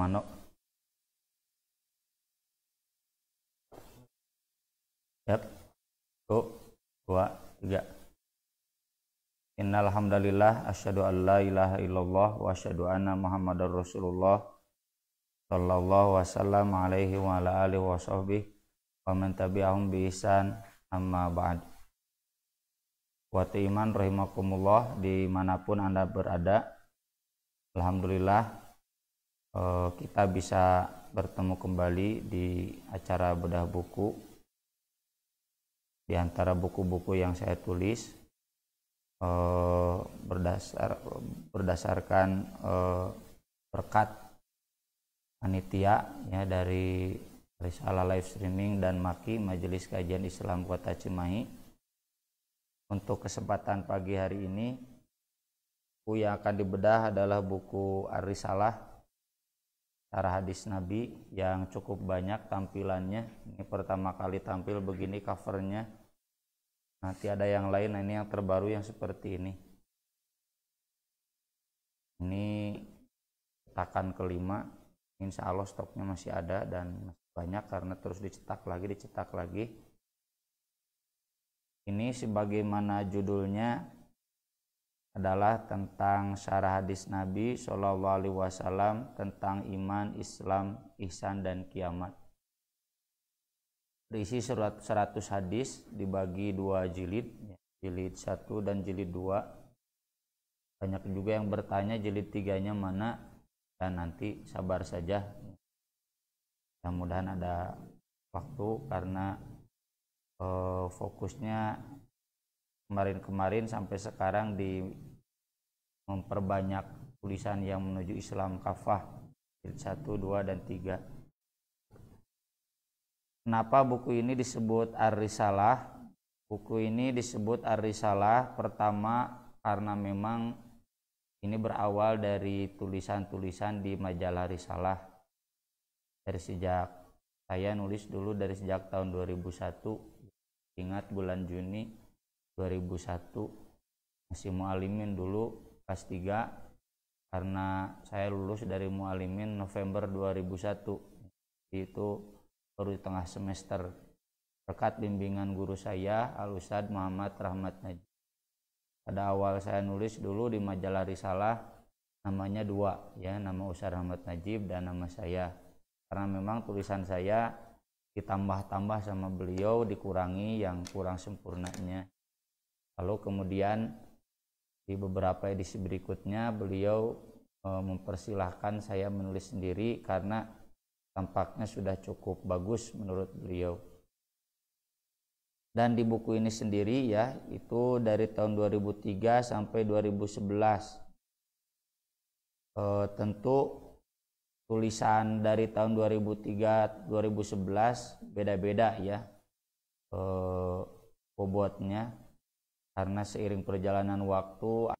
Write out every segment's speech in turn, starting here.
manok yap tuh dua tiga Innal hamdalillah asyhadu an la ilaha illallah wa asyhadu anna Muhammadar Rasulullah sallallahu wasallam alaihi wa ala alihi wa sahbihi wa man tabi'ahum bi ihsan amma ba'd. wa iman rahimakumullah di manapun Anda berada. Alhamdulillah Eh, kita bisa bertemu kembali di acara bedah buku di antara buku-buku yang saya tulis eh, berdasar berdasarkan eh, berkat panitia ya dari Risalah Live Streaming dan Maki Majelis Kajian Islam Kota Cimahi. Untuk kesempatan pagi hari ini, buku yang akan dibedah adalah buku ar cara hadis Nabi yang cukup banyak tampilannya. Ini pertama kali tampil begini covernya. Nanti ada yang lain, nah ini yang terbaru yang seperti ini. Ini cetakan kelima. Insya Allah stoknya masih ada dan masih banyak karena terus dicetak lagi, dicetak lagi. Ini sebagaimana judulnya adalah tentang syarah hadis Nabi Shallallahu Alaihi Wasallam tentang iman, Islam, ihsan dan kiamat. Berisi 100 hadis dibagi dua jilid, jilid satu dan jilid dua. Banyak juga yang bertanya jilid tiganya mana dan ya nanti sabar saja. Mudah-mudahan ada waktu karena eh, fokusnya kemarin-kemarin sampai sekarang di memperbanyak tulisan yang menuju Islam kafah jilid 1, 2 dan 3. Kenapa buku ini disebut Ar-Risalah? Buku ini disebut Ar-Risalah pertama karena memang ini berawal dari tulisan-tulisan di majalah Risalah dari sejak saya nulis dulu dari sejak tahun 2001 ingat bulan Juni 2001 masih mualimin dulu kelas 3 karena saya lulus dari mualimin November 2001 itu baru di tengah semester berkat bimbingan guru saya Al Ustad Muhammad Rahmat Najib pada awal saya nulis dulu di majalah risalah namanya dua ya nama Ustad Rahmat Najib dan nama saya karena memang tulisan saya ditambah-tambah sama beliau dikurangi yang kurang sempurnanya Lalu kemudian di beberapa edisi berikutnya beliau e, mempersilahkan saya menulis sendiri karena tampaknya sudah cukup bagus menurut beliau. Dan di buku ini sendiri ya, itu dari tahun 2003 sampai 2011. E, tentu tulisan dari tahun 2003 2011 beda-beda ya e, bobotnya karena seiring perjalanan waktu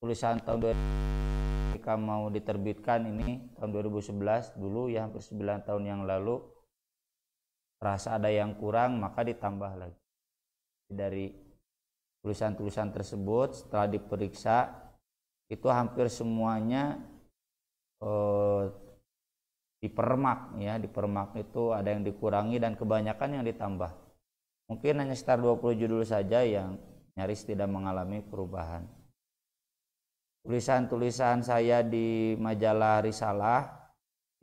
tulisan tahun 2000 jika mau diterbitkan ini tahun 2011 dulu ya hampir 9 tahun yang lalu terasa ada yang kurang maka ditambah lagi dari tulisan-tulisan tersebut setelah diperiksa itu hampir semuanya eh, dipermak ya di permak itu ada yang dikurangi dan kebanyakan yang ditambah mungkin hanya sekitar 20 judul saja yang nyaris tidak mengalami perubahan tulisan-tulisan saya di majalah Risalah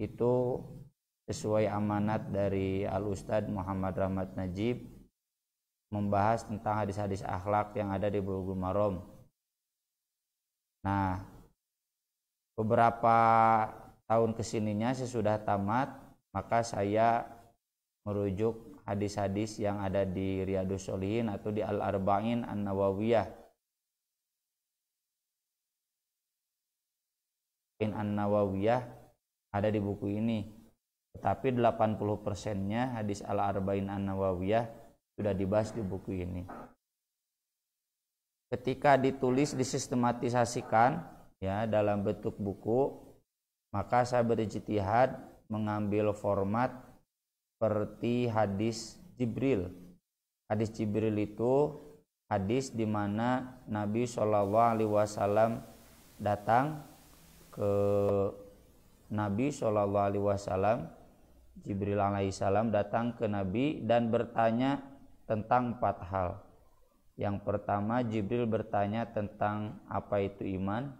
itu sesuai amanat dari Al ustad Muhammad Rahmat Najib membahas tentang hadis-hadis akhlak yang ada di Bulughul Maram. Nah, beberapa tahun kesininya sesudah tamat maka saya merujuk hadis-hadis yang ada di Riyadus Solihin atau di Al-Arba'in An-Nawawiyah In An-Nawawiyah ada di buku ini tetapi 80 persennya hadis Al-Arba'in An-Nawawiyah sudah dibahas di buku ini ketika ditulis disistematisasikan ya dalam bentuk buku maka saya berijtihad mengambil format seperti hadis Jibril. Hadis Jibril itu hadis di mana Nabi Shallallahu Alaihi Wasallam datang ke Nabi Shallallahu Alaihi Wasallam Jibril alaihissalam datang ke Nabi dan bertanya tentang empat hal. Yang pertama Jibril bertanya tentang apa itu iman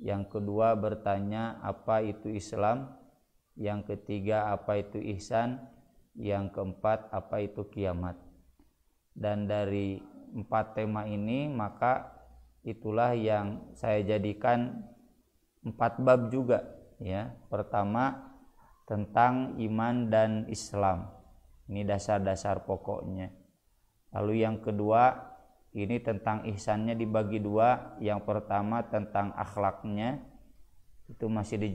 yang kedua bertanya apa itu Islam, yang ketiga apa itu ihsan, yang keempat apa itu kiamat. Dan dari empat tema ini maka itulah yang saya jadikan empat bab juga ya. Pertama tentang iman dan Islam. Ini dasar-dasar pokoknya. Lalu yang kedua ini tentang ihsannya dibagi dua yang pertama tentang akhlaknya itu masih di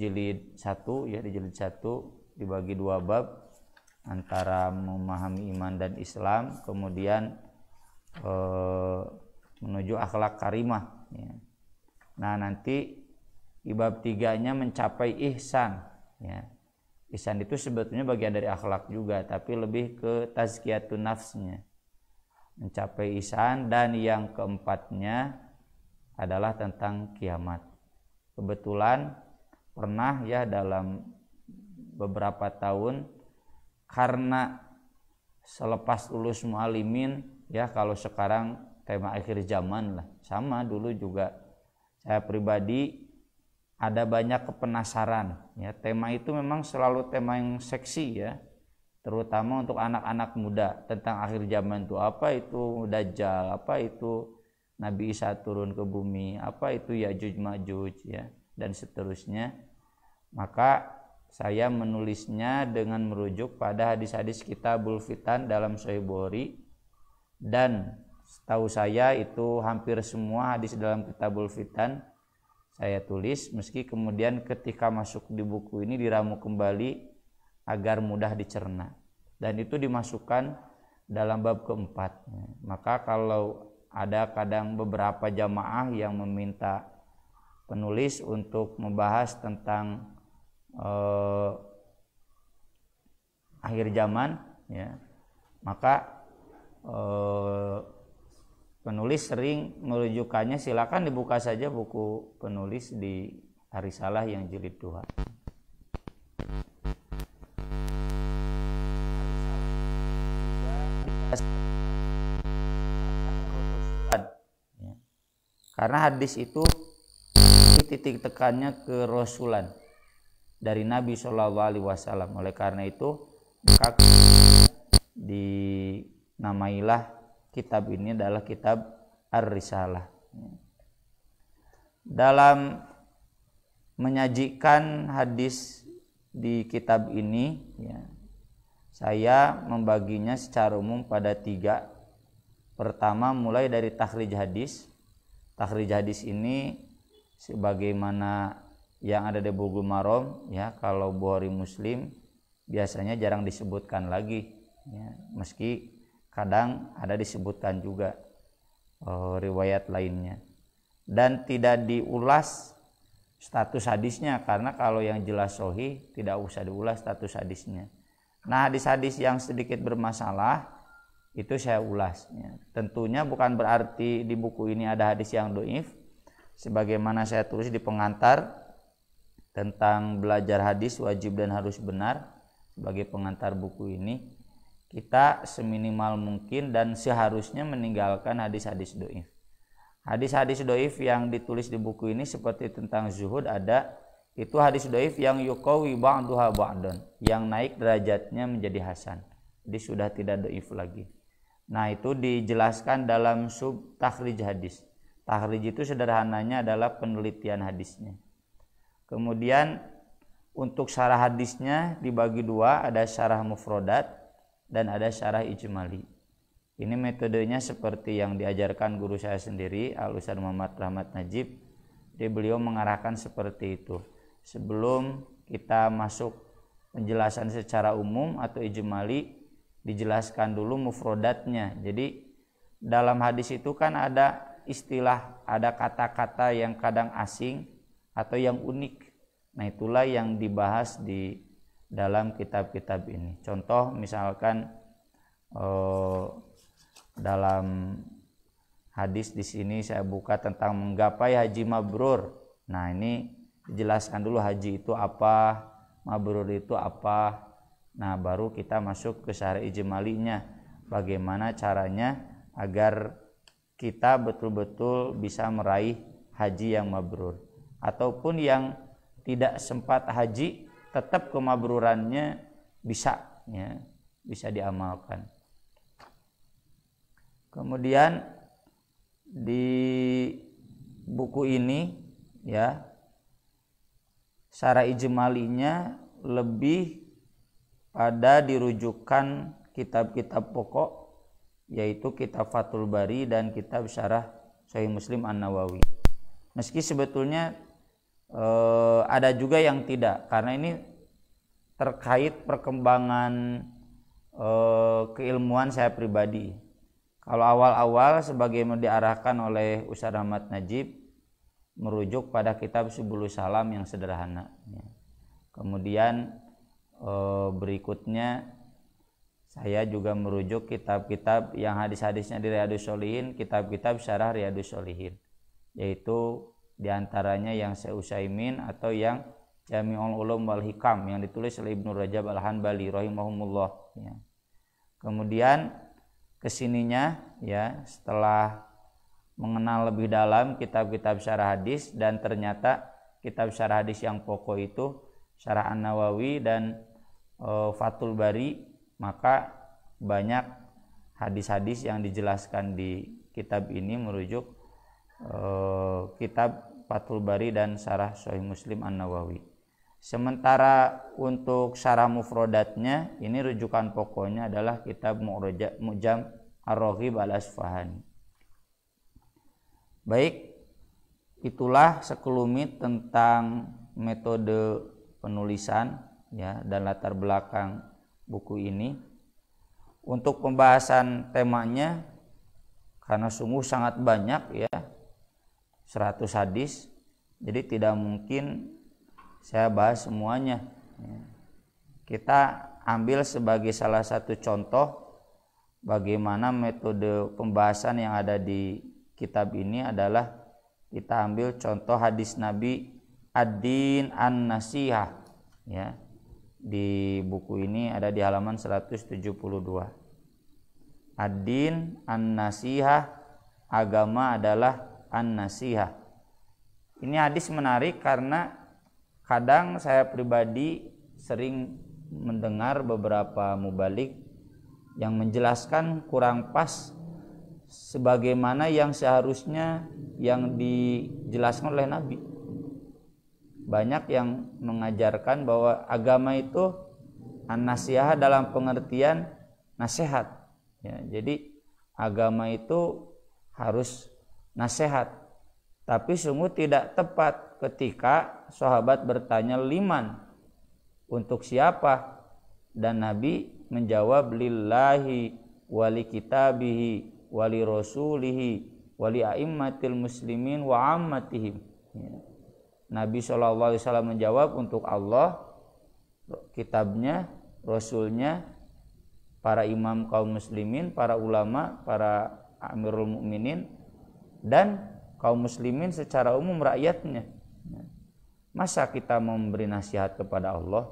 satu ya di satu dibagi dua bab antara memahami iman dan Islam kemudian eh, menuju akhlak karimah ya. nah nanti di bab tiganya mencapai ihsan ya ihsan itu sebetulnya bagian dari akhlak juga tapi lebih ke tazkiyatun nafsnya mencapai isan dan yang keempatnya adalah tentang kiamat. Kebetulan pernah ya dalam beberapa tahun karena selepas lulus mualimin ya kalau sekarang tema akhir zaman lah sama dulu juga saya pribadi ada banyak kepenasaran ya tema itu memang selalu tema yang seksi ya terutama untuk anak-anak muda tentang akhir zaman itu apa itu dajjal apa itu Nabi Isa turun ke bumi apa itu Yajuj Majuj ya dan seterusnya maka saya menulisnya dengan merujuk pada hadis-hadis kitabul fitan dalam Sahih Bukhari dan setahu saya itu hampir semua hadis dalam kitabul fitan saya tulis meski kemudian ketika masuk di buku ini diramu kembali agar mudah dicerna dan itu dimasukkan dalam bab keempat maka kalau ada kadang beberapa jamaah yang meminta penulis untuk membahas tentang eh, akhir zaman ya maka eh, penulis sering merujukannya silakan dibuka saja buku penulis di Risalah yang jilid 2 karena hadis itu titik tekannya ke Rasulan dari Nabi Shallallahu Alaihi Wasallam oleh karena itu maka dinamailah kitab ini adalah kitab Ar-Risalah dalam menyajikan hadis di kitab ini ya, saya membaginya secara umum pada tiga pertama mulai dari takhrij hadis takhrij hadis ini sebagaimana yang ada di buku marom ya kalau Bukhari Muslim biasanya jarang disebutkan lagi ya, meski kadang ada disebutkan juga uh, riwayat lainnya dan tidak diulas status hadisnya karena kalau yang jelas sohi tidak usah diulas status hadisnya nah hadis-hadis yang sedikit bermasalah itu saya ulasnya. Tentunya bukan berarti di buku ini ada hadis yang doif, sebagaimana saya tulis di pengantar tentang belajar hadis wajib dan harus benar sebagai pengantar buku ini. Kita seminimal mungkin dan seharusnya meninggalkan hadis-hadis doif. Hadis-hadis doif yang ditulis di buku ini seperti tentang zuhud ada itu hadis doif yang yukawi ba'duha ba'dan yang naik derajatnya menjadi hasan. Jadi sudah tidak doif lagi. Nah itu dijelaskan dalam sub takhrij hadis. Takhrij itu sederhananya adalah penelitian hadisnya. Kemudian untuk syarah hadisnya dibagi dua, ada syarah mufrodat dan ada syarah ijmali. Ini metodenya seperti yang diajarkan guru saya sendiri, Al Ustaz Muhammad Rahmat Najib. Jadi beliau mengarahkan seperti itu. Sebelum kita masuk penjelasan secara umum atau ijmali, dijelaskan dulu mufrodatnya. Jadi dalam hadis itu kan ada istilah, ada kata-kata yang kadang asing atau yang unik. Nah itulah yang dibahas di dalam kitab-kitab ini. Contoh misalkan eh, dalam hadis di sini saya buka tentang menggapai haji mabrur. Nah ini dijelaskan dulu haji itu apa, mabrur itu apa, Nah baru kita masuk ke syari ijmalinya bagaimana caranya agar kita betul-betul bisa meraih haji yang mabrur ataupun yang tidak sempat haji tetap kemabrurannya bisa ya bisa diamalkan. Kemudian di buku ini ya secara ijmalinya lebih pada dirujukan kitab-kitab pokok yaitu kitab Fathul Bari dan kitab Syarah Sahih Muslim An-Nawawi. Meski sebetulnya eh, ada juga yang tidak karena ini terkait perkembangan eh, keilmuan saya pribadi. Kalau awal-awal sebagaimana diarahkan oleh Ustaz Ahmad Najib merujuk pada kitab Subulus Salam yang sederhana. Ya. Kemudian Eh, berikutnya saya juga merujuk kitab-kitab yang hadis-hadisnya di Riyadus Solihin, kitab-kitab syarah Riyadus Solihin, yaitu diantaranya yang Usaimin atau yang Jami'ul Ulum wal Hikam yang ditulis oleh Ibnu Rajab Al-Hanbali rahimahumullah ya. Kemudian kesininya ya setelah mengenal lebih dalam kitab-kitab syarah hadis dan ternyata kitab syarah hadis yang pokok itu Syarah An-Nawawi dan Eh, Fatul Bari maka banyak hadis-hadis yang dijelaskan di kitab ini merujuk eh, kitab Fatul Bari dan Sarah Sahih Muslim An-Nawawi. Sementara untuk Sarah mufrodatnya ini rujukan pokoknya adalah kitab Mu'jam ar rohi Balas Fahani. Baik, itulah sekelumit tentang metode penulisan ya dan latar belakang buku ini. Untuk pembahasan temanya karena sungguh sangat banyak ya 100 hadis jadi tidak mungkin saya bahas semuanya kita ambil sebagai salah satu contoh bagaimana metode pembahasan yang ada di kitab ini adalah kita ambil contoh hadis Nabi ad-din an-nasihah ya di buku ini ada di halaman 172. Ad-din an-nasihah agama adalah an-nasihah. Ini hadis menarik karena kadang saya pribadi sering mendengar beberapa mubalik yang menjelaskan kurang pas sebagaimana yang seharusnya yang dijelaskan oleh Nabi banyak yang mengajarkan bahwa agama itu nasihat dalam pengertian nasihat ya jadi agama itu harus nasihat tapi sungguh tidak tepat ketika sahabat bertanya liman untuk siapa dan nabi menjawab lillahi wali kitabihi wali rasulihi wali aimmatil muslimin wa ammatihim ya Nabi saw menjawab untuk Allah, kitabnya, rasulnya, para imam kaum muslimin, para ulama, para amirul mukminin, dan kaum muslimin secara umum rakyatnya. Masa kita memberi nasihat kepada Allah?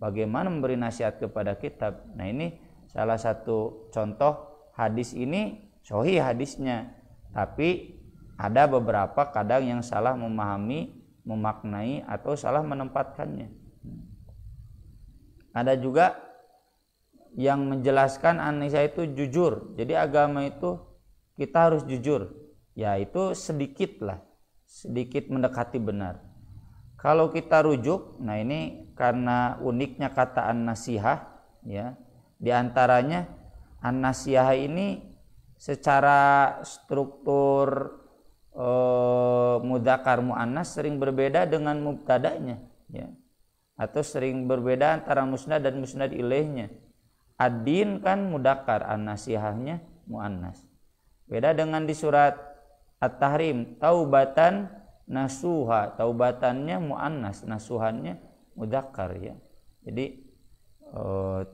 Bagaimana memberi nasihat kepada kitab? Nah ini salah satu contoh hadis ini sohi hadisnya, tapi ada beberapa kadang yang salah memahami memaknai atau salah menempatkannya. Ada juga yang menjelaskan Anisa itu jujur. Jadi agama itu kita harus jujur. Ya itu sedikit lah, sedikit mendekati benar. Kalau kita rujuk, nah ini karena uniknya kata an-nasihah ya. Di antaranya an-nasihah ini secara struktur uh, eh, mudakar muannas sering berbeda dengan mubtadanya ya atau sering berbeda antara musnad dan musnad ilaihnya adin kan mudakar an-nasihahnya muannas beda dengan di surat at-tahrim taubatan nasuha taubatannya muannas nasuhannya mudakar ya jadi uh,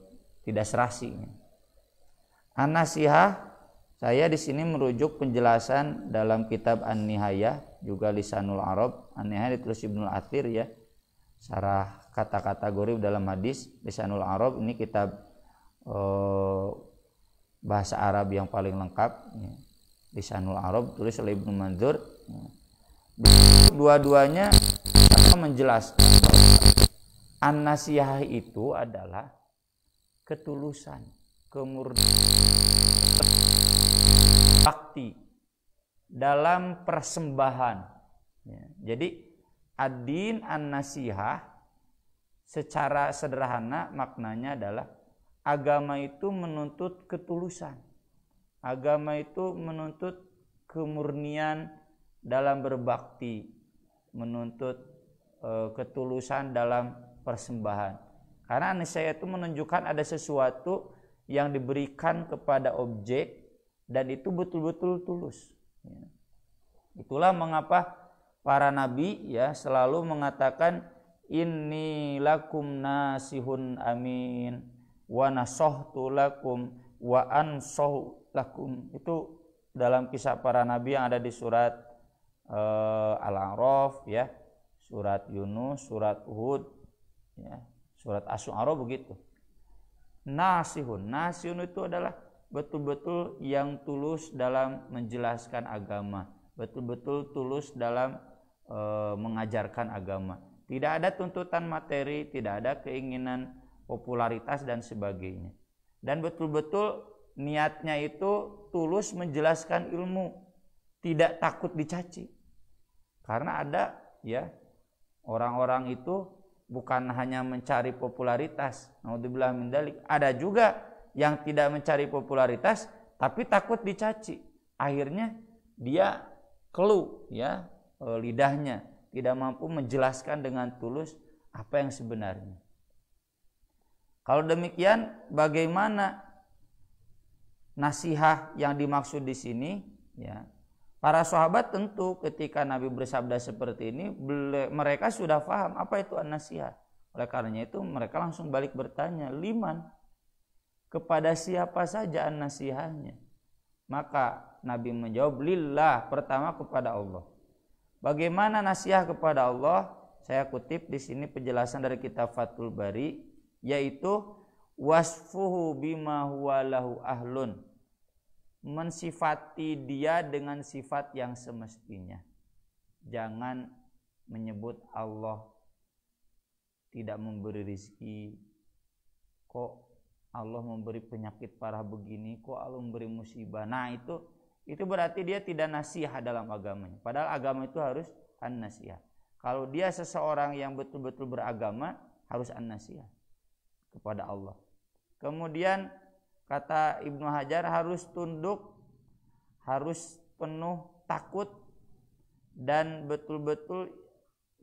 tidak serasi anasihah saya di sini merujuk penjelasan dalam kitab An-Nihayah juga Lisanul Arab. An-Nihayah ditulis Ibnu Athir ya. Sarah kata kategori dalam hadis Lisanul Arab ini kitab eh, bahasa Arab yang paling lengkap ya. Lisanul Arab tulis oleh Ibnu Manzur. Ya. Dua-duanya sama menjelaskan bahwa an-nasihah itu adalah ketulusan, kemurnian bakti, dalam persembahan. Ya, jadi adin an-nasihah secara sederhana maknanya adalah agama itu menuntut ketulusan. Agama itu menuntut kemurnian dalam berbakti, menuntut e, ketulusan dalam persembahan. Karena nasihat itu menunjukkan ada sesuatu yang diberikan kepada objek dan itu betul-betul tulus. Ya. Itulah mengapa para nabi ya selalu mengatakan inni lakum nasihun amin wa nasohtu lakum wa ansoh lakum itu dalam kisah para nabi yang ada di surat uh, Al-A'raf ya, surat Yunus, surat Uhud ya, surat Asy'ara begitu. Nasihun, nasihun itu adalah betul-betul yang tulus dalam menjelaskan agama, betul-betul tulus dalam e, mengajarkan agama. Tidak ada tuntutan materi, tidak ada keinginan popularitas dan sebagainya. Dan betul-betul niatnya itu tulus menjelaskan ilmu, tidak takut dicaci. Karena ada ya orang-orang itu bukan hanya mencari popularitas, naudzubillah mendalik, ada juga yang tidak mencari popularitas tapi takut dicaci. Akhirnya dia kelu ya e, lidahnya tidak mampu menjelaskan dengan tulus apa yang sebenarnya. Kalau demikian bagaimana nasihat yang dimaksud di sini ya para sahabat tentu ketika Nabi bersabda seperti ini mereka sudah paham apa itu nasihat oleh karenanya itu mereka langsung balik bertanya liman kepada siapa saja nasihatnya maka Nabi menjawab lillah pertama kepada Allah bagaimana nasihat kepada Allah saya kutip di sini penjelasan dari kitab Fathul Bari yaitu wasfuhu bima huwa lahu ahlun mensifati dia dengan sifat yang semestinya jangan menyebut Allah tidak memberi rizki kok Allah memberi penyakit parah begini kok Allah memberi musibah nah itu itu berarti dia tidak nasihat dalam agamanya padahal agama itu harus an nasihat kalau dia seseorang yang betul-betul beragama harus an nasihat kepada Allah kemudian kata Ibnu Hajar harus tunduk harus penuh takut dan betul-betul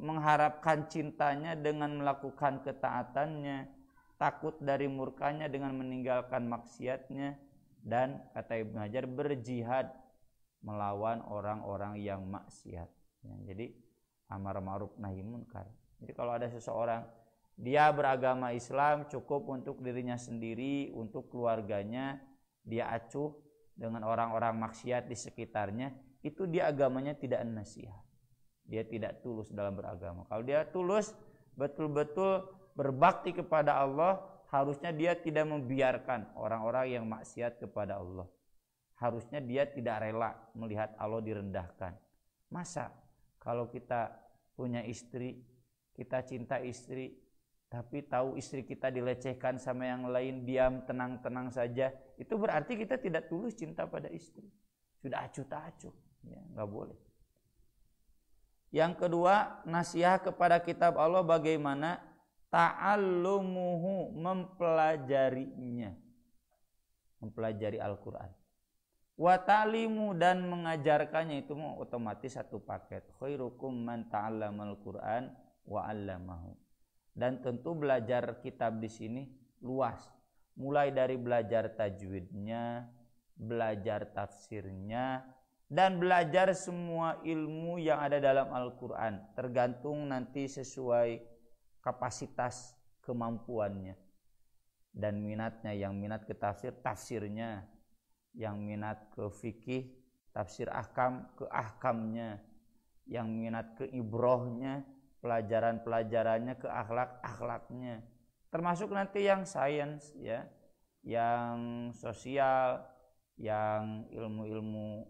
mengharapkan cintanya dengan melakukan ketaatannya takut dari murkanya dengan meninggalkan maksiatnya dan kata Ibnu Hajar berjihad melawan orang-orang yang maksiat. Ya, jadi amar ma'ruf nahi munkar. Jadi kalau ada seseorang dia beragama Islam cukup untuk dirinya sendiri, untuk keluarganya, dia acuh dengan orang-orang maksiat di sekitarnya, itu dia agamanya tidak nasihat. Dia tidak tulus dalam beragama. Kalau dia tulus, betul-betul berbakti kepada Allah harusnya dia tidak membiarkan orang-orang yang maksiat kepada Allah. Harusnya dia tidak rela melihat Allah direndahkan. Masa kalau kita punya istri, kita cinta istri, tapi tahu istri kita dilecehkan sama yang lain, diam tenang-tenang saja, itu berarti kita tidak tulus cinta pada istri. Sudah acuh tak acuh, ya, nggak boleh. Yang kedua, nasihat kepada kitab Allah bagaimana ta'allumuhu mempelajarinya mempelajari Al-Qur'an wa ta'limu dan mengajarkannya itu mau otomatis satu paket khairukum man ta'allamal Qur'an wa 'allamahu dan tentu belajar kitab di sini luas mulai dari belajar tajwidnya belajar tafsirnya dan belajar semua ilmu yang ada dalam Al-Qur'an tergantung nanti sesuai kapasitas kemampuannya dan minatnya yang minat ke tafsir tafsirnya yang minat ke fikih tafsir ahkam ke ahkamnya yang minat ke ibrohnya pelajaran-pelajarannya ke akhlak akhlaknya termasuk nanti yang sains ya yang sosial yang ilmu-ilmu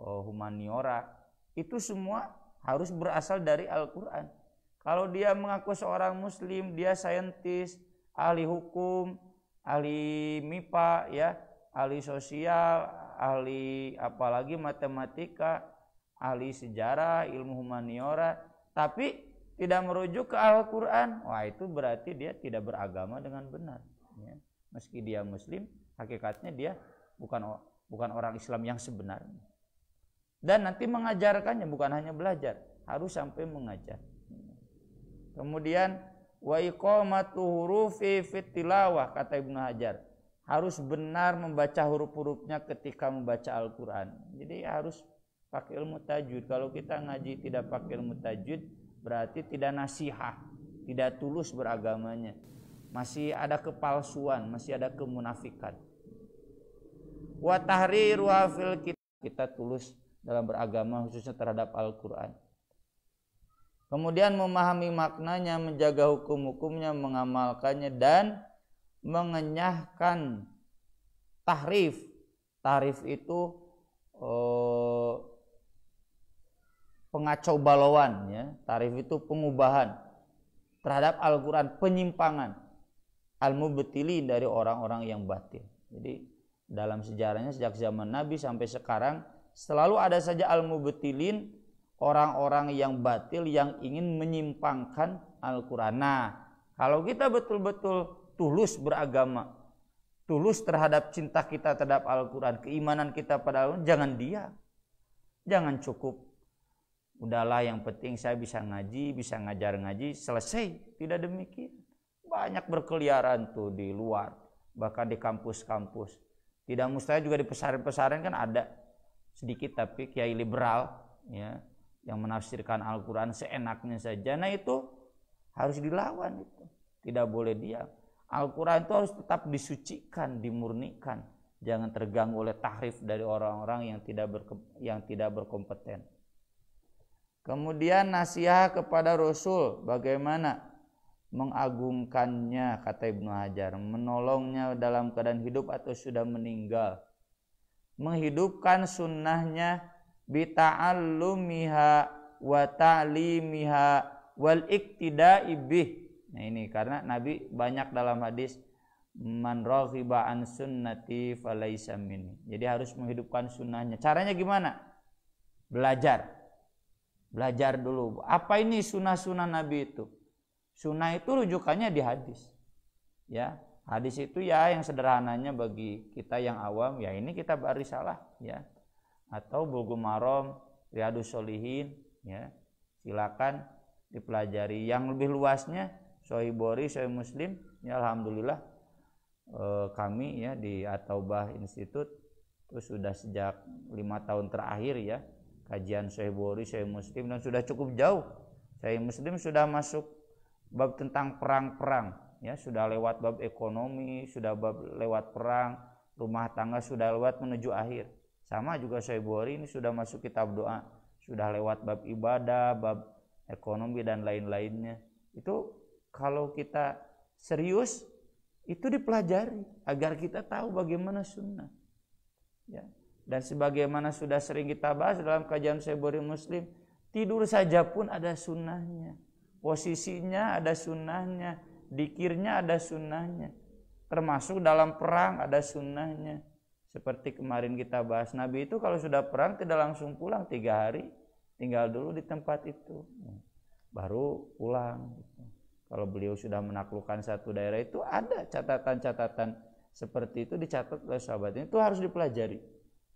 oh, humaniora itu semua harus berasal dari Al-Qur'an kalau dia mengaku seorang muslim, dia saintis, ahli hukum, ahli MIPA ya, ahli sosial, ahli apalagi matematika, ahli sejarah, ilmu humaniora, tapi tidak merujuk ke Al-Qur'an. Wah, itu berarti dia tidak beragama dengan benar ya. Meski dia muslim, hakikatnya dia bukan bukan orang Islam yang sebenarnya. Dan nanti mengajarkannya bukan hanya belajar, harus sampai mengajar. Kemudian wa iqamatu hurufi fit tilawah kata Ibnu Hajar. Harus benar membaca huruf-hurufnya ketika membaca Al-Qur'an. Jadi harus pakai ilmu tajwid. Kalau kita ngaji tidak pakai ilmu tajwid berarti tidak nasihah, tidak tulus beragamanya. Masih ada kepalsuan, masih ada kemunafikan. Wa tahriru kita tulus dalam beragama khususnya terhadap Al-Qur'an kemudian memahami maknanya, menjaga hukum-hukumnya, mengamalkannya dan mengenyahkan tahrif. Tahrif itu eh, pengacau balauan ya. Tahrif itu pengubahan terhadap Al-Qur'an, penyimpangan al-mubtilin dari orang-orang yang batil. Jadi dalam sejarahnya sejak zaman Nabi sampai sekarang selalu ada saja al-mubtilin orang-orang yang batil yang ingin menyimpangkan Al-Quran. Nah, kalau kita betul-betul tulus beragama, tulus terhadap cinta kita terhadap Al-Quran, keimanan kita pada Al-Quran, jangan dia. Jangan cukup. Udahlah yang penting saya bisa ngaji, bisa ngajar ngaji, selesai. Tidak demikian. Banyak berkeliaran tuh di luar, bahkan di kampus-kampus. Tidak mustahil juga di pesaren-pesaren kan ada sedikit tapi kiai liberal ya yang menafsirkan Al-Quran seenaknya saja. Nah itu harus dilawan itu. Tidak boleh diam. Al-Quran itu harus tetap disucikan, dimurnikan. Jangan terganggu oleh tahrif dari orang-orang yang tidak berke, yang tidak berkompeten. Kemudian nasihat kepada Rasul bagaimana mengagungkannya kata Ibnu Hajar, menolongnya dalam keadaan hidup atau sudah meninggal, menghidupkan sunnahnya bita'allumiha wa ta'limiha wal iktida'i bih. Nah ini karena Nabi banyak dalam hadis man raghiba an sunnati falaisa minni. Jadi harus menghidupkan sunnahnya. Caranya gimana? Belajar. Belajar dulu. Apa ini sunah sunah Nabi itu? Sunah itu rujukannya di hadis. Ya, hadis itu ya yang sederhananya bagi kita yang awam, ya ini kita barisalah ya atau buku marom Riyadus Solihin ya silakan dipelajari yang lebih luasnya sohibori Bori Muslim ya alhamdulillah eh, kami ya di Ataubah institut itu sudah sejak lima tahun terakhir ya kajian sohibori Bori Muslim dan sudah cukup jauh Sahih Muslim sudah masuk bab tentang perang-perang ya sudah lewat bab ekonomi sudah bab lewat perang rumah tangga sudah lewat menuju akhir sama juga saya Bukhari ini sudah masuk kitab doa, sudah lewat bab ibadah, bab ekonomi dan lain-lainnya. Itu kalau kita serius itu dipelajari agar kita tahu bagaimana sunnah. Ya. Dan sebagaimana sudah sering kita bahas dalam kajian saya Bukhari Muslim, tidur saja pun ada sunnahnya. Posisinya ada sunnahnya, dikirnya ada sunnahnya termasuk dalam perang ada sunnahnya seperti kemarin kita bahas, Nabi itu kalau sudah perang tidak langsung pulang tiga hari, tinggal dulu di tempat itu, baru pulang. Gitu. Kalau beliau sudah menaklukkan satu daerah itu ada catatan-catatan seperti itu dicatat oleh sahabat ini, itu harus dipelajari.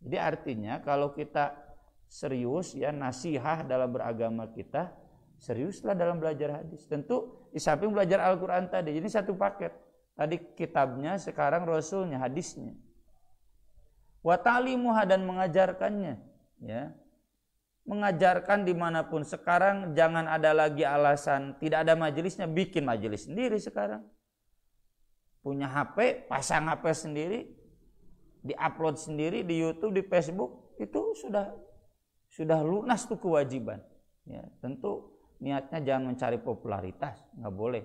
Jadi artinya kalau kita serius ya nasihah dalam beragama kita, seriuslah dalam belajar hadis. Tentu di samping belajar Al-Quran tadi, jadi satu paket. Tadi kitabnya, sekarang rasulnya, hadisnya wa ta'limuha dan mengajarkannya ya mengajarkan dimanapun sekarang jangan ada lagi alasan tidak ada majelisnya bikin majelis sendiri sekarang punya HP pasang HP sendiri diupload sendiri di YouTube di Facebook itu sudah sudah lunas tuh kewajiban ya tentu niatnya jangan mencari popularitas nggak boleh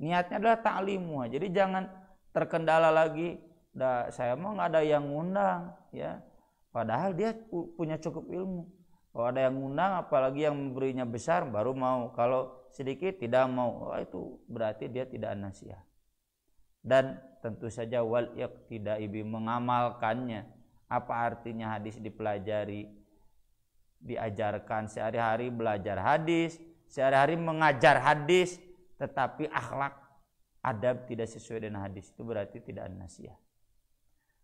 niatnya adalah taklimu jadi jangan terkendala lagi da, saya mau nggak ada yang ngundang ya padahal dia punya cukup ilmu kalau ada yang ngundang apalagi yang memberinya besar baru mau kalau sedikit tidak mau oh, itu berarti dia tidak nasia dan tentu saja wal tidak ibi mengamalkannya apa artinya hadis dipelajari diajarkan sehari-hari belajar hadis sehari-hari mengajar hadis tetapi akhlak adab tidak sesuai dengan hadis itu berarti tidak nasihat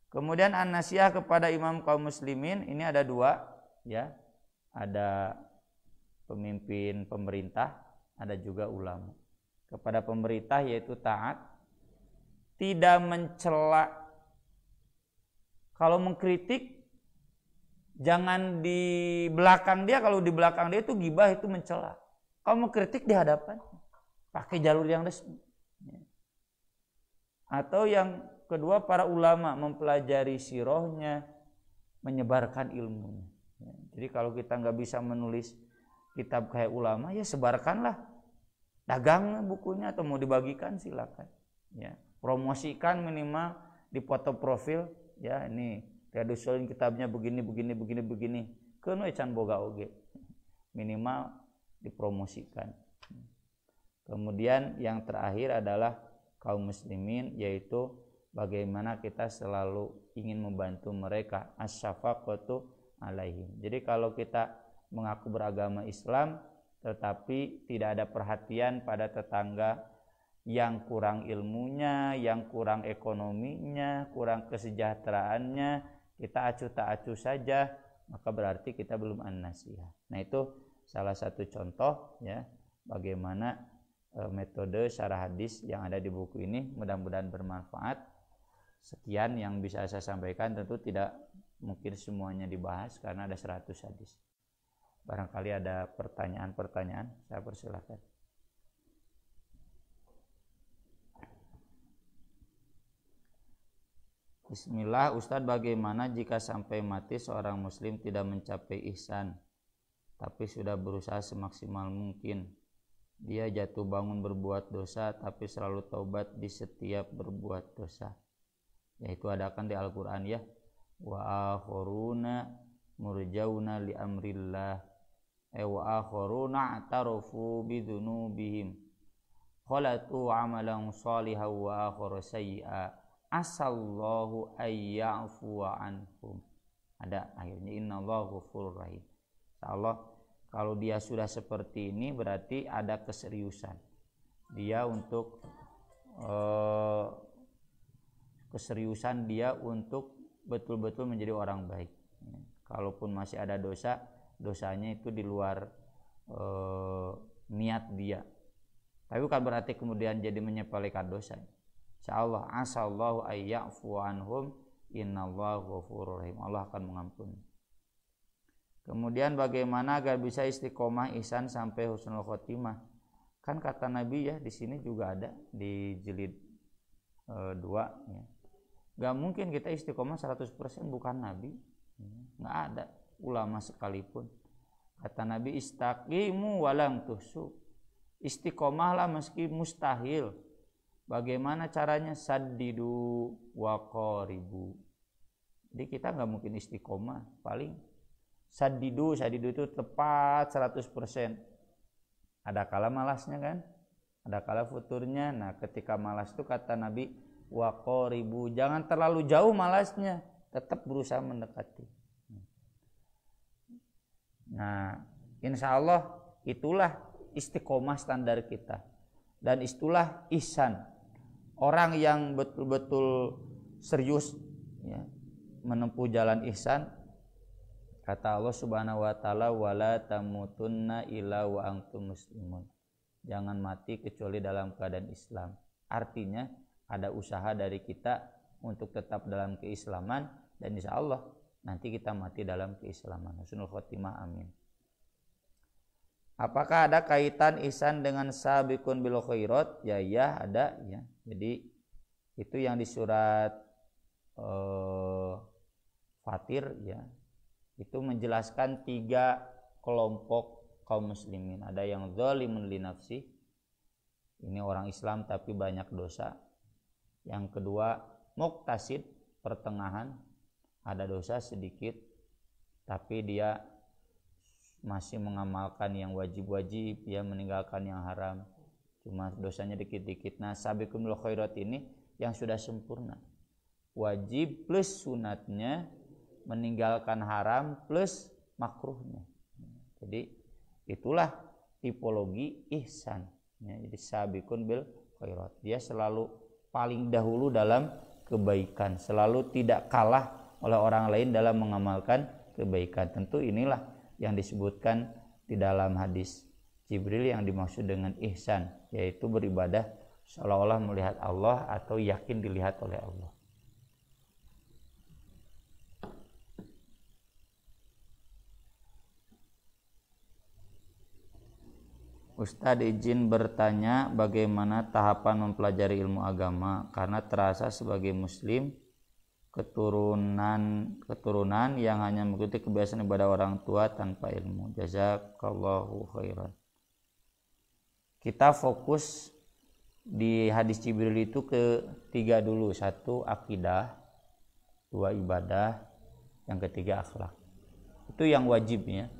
Kemudian an nasiah kepada imam kaum muslimin ini ada dua ya. Ada pemimpin pemerintah, ada juga ulama. Kepada pemerintah yaitu taat, tidak mencela. Kalau mengkritik jangan di belakang dia, kalau di belakang dia itu gibah itu mencela. Kalau mengkritik di hadapan, pakai jalur yang resmi. Atau yang kedua para ulama mempelajari sirohnya, menyebarkan ilmunya. Ya, jadi kalau kita nggak bisa menulis kitab kayak ulama, ya sebarkanlah, dagang bukunya atau mau dibagikan silakan. Ya, promosikan minimal di foto profil, ya ini Tiadusulin ya, kitabnya begini begini begini begini. Kenu boga oge. Minimal dipromosikan. Kemudian yang terakhir adalah kaum muslimin yaitu bagaimana kita selalu ingin membantu mereka asyafaqatu alaihim. Jadi kalau kita mengaku beragama Islam tetapi tidak ada perhatian pada tetangga yang kurang ilmunya, yang kurang ekonominya, kurang kesejahteraannya, kita acuh tak acuh saja, maka berarti kita belum an Nah, itu salah satu contoh ya bagaimana e, metode syarah hadis yang ada di buku ini mudah-mudahan bermanfaat sekian yang bisa saya sampaikan tentu tidak mungkin semuanya dibahas karena ada 100 hadis barangkali ada pertanyaan-pertanyaan saya persilahkan Bismillah Ustadz bagaimana jika sampai mati seorang muslim tidak mencapai ihsan tapi sudah berusaha semaksimal mungkin dia jatuh bangun berbuat dosa tapi selalu taubat di setiap berbuat dosa yaitu adakan di Al-Qur'an ya wa akharuna murjauna li amrillah eh wa akharuna atarufu bidunubihim khalatu amalan salihan wa akhara sayyi'a asallahu ayyafu anhum ada akhirnya innallahu ghafurur rahim insyaallah kalau dia sudah seperti ini berarti ada keseriusan dia untuk uh, keseriusan dia untuk betul-betul menjadi orang baik kalaupun masih ada dosa dosanya itu di luar e, niat dia tapi bukan berarti kemudian jadi menyepelekan dosa insyaallah asallahu ayyafu anhum innallahu ghafurur rahim Allah akan mengampuni Kemudian bagaimana agar bisa istiqomah ihsan sampai husnul khotimah? Kan kata Nabi ya di sini juga ada di jilid e, ya. Gak mungkin kita istiqomah 100% bukan Nabi. Gak ada ulama sekalipun. Kata Nabi istaqimu walam tuhsu. Istiqomahlah meski mustahil. Bagaimana caranya sadidu wakoribu. Jadi kita nggak mungkin istiqomah. Paling sadidu, sadidu itu tepat 100%. Ada kala malasnya kan? Ada kala futurnya. Nah ketika malas itu kata Nabi waqaribu jangan terlalu jauh malasnya tetap berusaha mendekati nah insya Allah itulah istiqomah standar kita dan istilah ihsan orang yang betul-betul serius ya, menempuh jalan ihsan kata Allah Subhanahu wa taala wala tamutunna illa wa antum muslimun jangan mati kecuali dalam keadaan Islam artinya ada usaha dari kita untuk tetap dalam keislaman dan insya Allah nanti kita mati dalam keislaman. Husnul khotimah amin. Apakah ada kaitan ihsan dengan sabikun bil khairat? Ya ya ada ya. Jadi itu yang di surat eh, Fatir ya. Itu menjelaskan tiga kelompok kaum muslimin. Ada yang zalimun li Ini orang Islam tapi banyak dosa yang kedua muktasid pertengahan ada dosa sedikit tapi dia masih mengamalkan yang wajib-wajib dia meninggalkan yang haram cuma dosanya dikit-dikit nah sabiqumul khairat ini yang sudah sempurna wajib plus sunatnya meninggalkan haram plus makruhnya jadi itulah tipologi ihsan ya, jadi sabikun bil khairat dia selalu paling dahulu dalam kebaikan, selalu tidak kalah oleh orang lain dalam mengamalkan kebaikan. Tentu inilah yang disebutkan di dalam hadis Jibril yang dimaksud dengan ihsan, yaitu beribadah seolah-olah melihat Allah atau yakin dilihat oleh Allah. Ustadz izin bertanya bagaimana tahapan mempelajari ilmu agama karena terasa sebagai muslim keturunan keturunan yang hanya mengikuti kebiasaan ibadah orang tua tanpa ilmu. Jazakallahu khairan. Kita fokus di hadis Jibril itu ke tiga dulu satu akidah dua ibadah yang ketiga akhlak itu yang wajibnya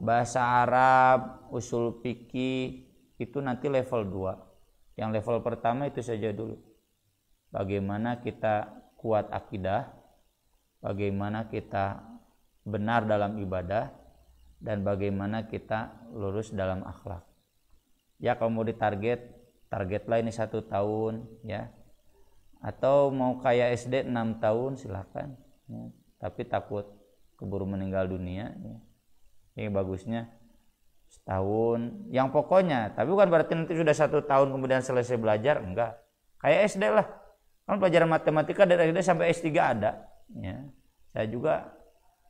bahasa Arab, usul fikih itu nanti level 2. Yang level pertama itu saja dulu. Bagaimana kita kuat akidah, bagaimana kita benar dalam ibadah dan bagaimana kita lurus dalam akhlak. Ya kalau mau ditarget, targetlah ini satu tahun ya. Atau mau kayak SD 6 tahun silahkan. Ya. Tapi takut keburu meninggal dunia. Ya ini bagusnya setahun yang pokoknya tapi bukan berarti nanti sudah satu tahun kemudian selesai belajar enggak kayak SD lah kan pelajaran matematika dari SD sampai S3 ada ya saya juga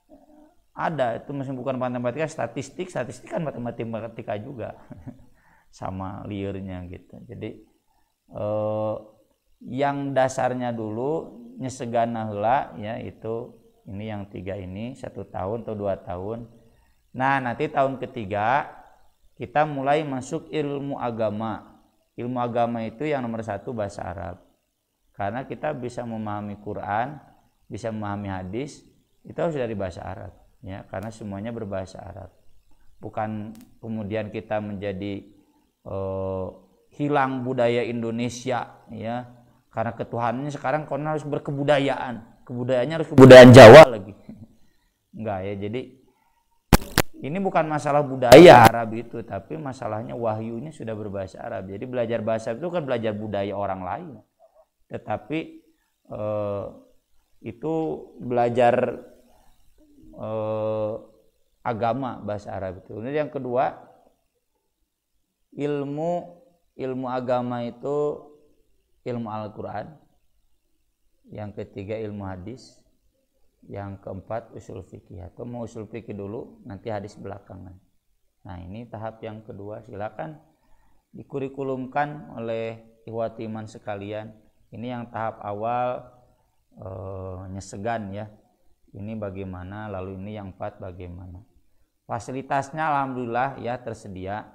eh, ada itu masih bukan matematika statistik statistik kan matematika juga sama liurnya gitu jadi eh, yang dasarnya dulu nyesegana lah ya itu ini yang tiga ini satu tahun atau dua tahun Nah, nanti tahun ketiga kita mulai masuk ilmu agama. Ilmu agama itu yang nomor satu bahasa Arab. Karena kita bisa memahami Quran, bisa memahami hadis, itu harus dari bahasa Arab. ya Karena semuanya berbahasa Arab. Bukan kemudian kita menjadi uh, hilang budaya Indonesia ya karena ketuhanannya sekarang karena harus berkebudayaan kebudayaannya harus kebudayaan Jawa lagi enggak ya jadi ini bukan masalah budaya iya. Arab itu, tapi masalahnya wahyunya sudah berbahasa Arab. Jadi belajar bahasa itu kan belajar budaya orang lain. Tetapi eh, itu belajar eh, agama bahasa Arab itu. Kemudian yang kedua, ilmu ilmu agama itu ilmu Al-Qur'an. Yang ketiga ilmu hadis yang keempat usul fikih atau mau usul fikih dulu nanti hadis belakangan nah ini tahap yang kedua silakan dikurikulumkan oleh ihwatiman sekalian ini yang tahap awal e, nyesegan ya ini bagaimana lalu ini yang empat bagaimana fasilitasnya alhamdulillah ya tersedia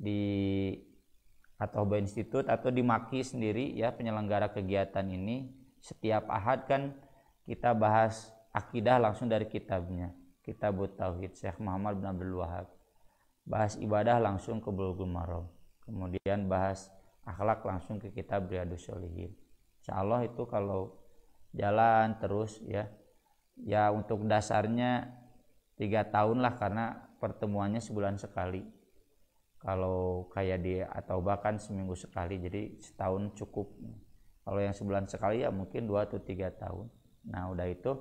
di atau Institute atau di Maki sendiri ya penyelenggara kegiatan ini setiap ahad kan kita bahas akidah langsung dari kitabnya kitab tauhid Syekh Muhammad bin Abdul Wahab bahas ibadah langsung ke Bulughul Maram kemudian bahas akhlak langsung ke kitab Riyadhus Shalihin Insya itu kalau jalan terus ya ya untuk dasarnya tiga tahun lah karena pertemuannya sebulan sekali kalau kayak di atau bahkan seminggu sekali jadi setahun cukup kalau yang sebulan sekali ya mungkin dua atau tiga tahun Nah, udah itu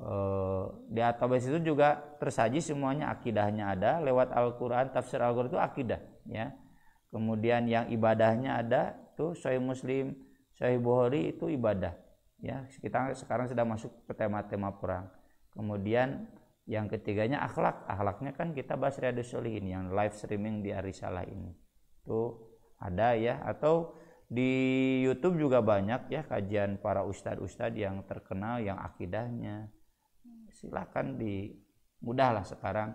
eh, di at itu juga tersaji semuanya akidahnya ada lewat Al-Qur'an, tafsir Al-Qur'an itu akidah ya. Kemudian yang ibadahnya ada itu Sahih Muslim, Sahih Bukhari itu ibadah ya. Kita sekarang sudah masuk ke tema-tema perang. Kemudian yang ketiganya akhlak. Akhlaknya kan kita bahas Riyadus Solihin yang live streaming di Arisalah ini. tuh ada ya atau di YouTube juga banyak ya kajian para ustadz-ustadz yang terkenal yang akidahnya. Silahkan di mudahlah sekarang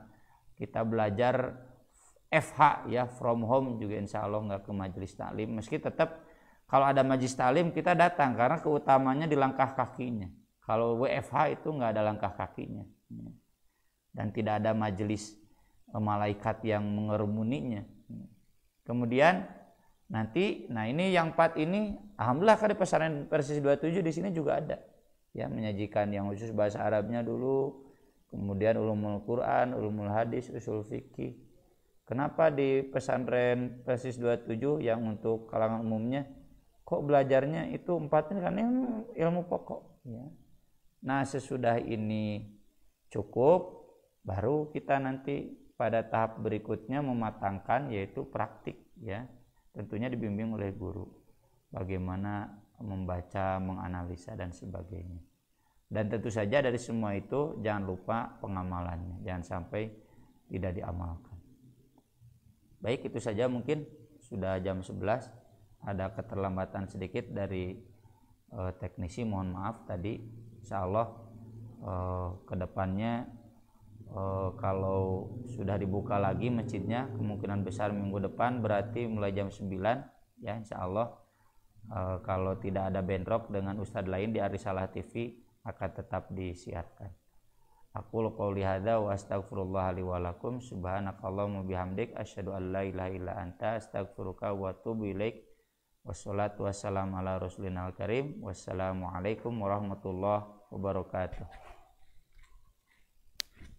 kita belajar FH ya from home juga insya Allah nggak ke majelis taklim meski tetap kalau ada majelis taklim kita datang karena keutamanya di langkah kakinya kalau WFH itu nggak ada langkah kakinya dan tidak ada majelis eh, malaikat yang mengerumuninya kemudian Nanti, nah ini yang 4 ini, alhamdulillah kan di pesantren Persis 27 di sini juga ada. Ya, menyajikan yang khusus bahasa Arabnya dulu, kemudian ulumul Quran, ulumul hadis, usul fikih. Kenapa di pesantren Persis 27 yang untuk kalangan umumnya kok belajarnya itu empat ini kan ilmu pokok ya. Nah, sesudah ini cukup baru kita nanti pada tahap berikutnya mematangkan yaitu praktik ya tentunya dibimbing oleh guru bagaimana membaca, menganalisa dan sebagainya. Dan tentu saja dari semua itu jangan lupa pengamalannya, jangan sampai tidak diamalkan. Baik, itu saja mungkin sudah jam 11 ada keterlambatan sedikit dari eh, teknisi mohon maaf tadi insyaallah eh, kedepannya e, kalau sudah dibuka lagi masjidnya kemungkinan besar minggu depan berarti mulai jam 9 ya insya Allah e, kalau tidak ada bentrok dengan ustadz lain di Arisalah TV akan tetap disiarkan aku lukau lihada wa astagfirullah li subhanakallahumma bihamdik an la ilaha illa anta astagfiruka wa tubu ilaik wassalatu wassalamu ala rasulina al karim wassalamualaikum warahmatullahi wabarakatuh